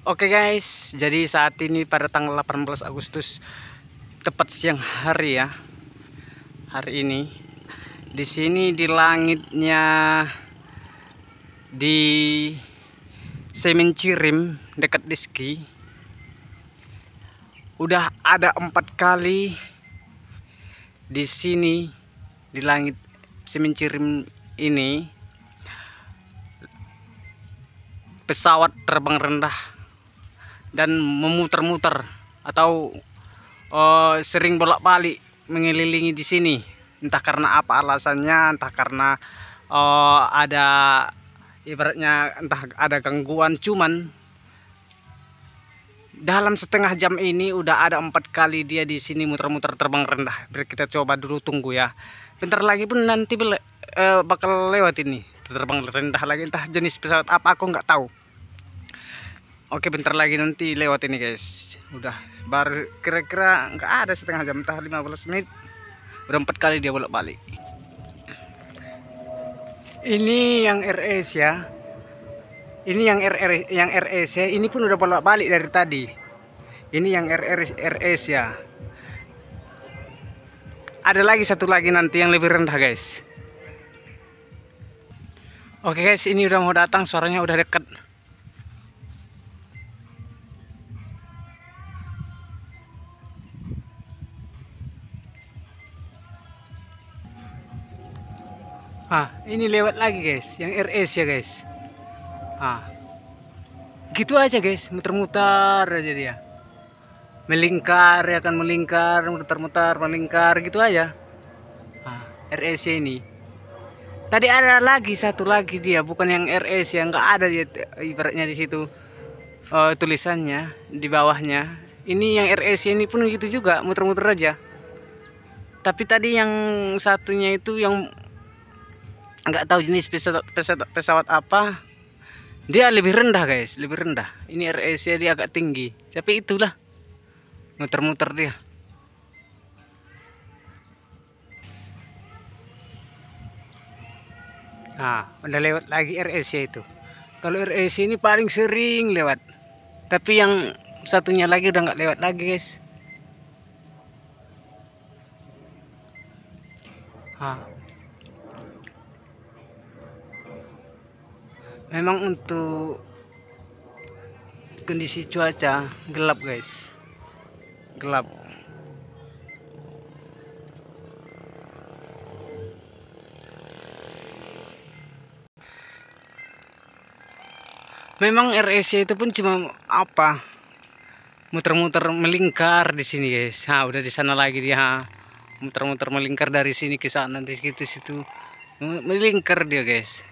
Oke okay guys, jadi saat ini pada tanggal 18 Agustus tepat siang hari ya. Hari ini di sini di langitnya di Semencirim dekat Diski udah ada empat kali di sini di langit Semencirim ini pesawat terbang rendah dan memutar-mutar atau uh, sering bolak-balik mengelilingi di sini entah karena apa alasannya entah karena uh, ada ibaratnya entah ada gangguan cuman dalam setengah jam ini udah ada empat kali dia di sini muter-muter terbang rendah biar kita coba dulu tunggu ya bentar lagi pun nanti uh, bakal lewat ini terbang rendah lagi entah jenis pesawat apa aku nggak tahu Oke bentar lagi nanti lewat ini guys Udah baru kira-kira nggak ada setengah jam Entah 15 menit Udah empat kali dia bolak-balik Ini yang RS e ya Ini yang RR e e yang RS ya Ini pun udah bolak-balik dari tadi Ini yang RR RS ya Ada lagi satu lagi nanti yang lebih rendah guys Oke guys ini udah mau datang Suaranya udah deket ah ini lewat lagi guys yang RS ya guys ah gitu aja guys muter-muter aja dia melingkar ya kan melingkar muter-muter melingkar gitu aja ah, RS ya ini tadi ada lagi satu lagi dia bukan yang RS yang enggak ada dia ibaratnya di situ uh, tulisannya di bawahnya ini yang RS ya, ini pun gitu juga muter-muter aja tapi tadi yang satunya itu yang nggak tahu jenis pesawat, pesawat, pesawat apa dia lebih rendah guys lebih rendah ini RS dia agak tinggi tapi itulah muter-muter dia Nah, udah lewat lagi RS itu. Kalau RS ini paling sering lewat. Tapi yang satunya lagi udah nggak lewat lagi, guys. Nah, memang untuk kondisi cuaca gelap guys gelap memang RSC itu pun cuma apa muter-muter melingkar di sini guys ha udah di sana lagi dia muter-muter melingkar dari sini ke sana dari situ situ melingkar dia guys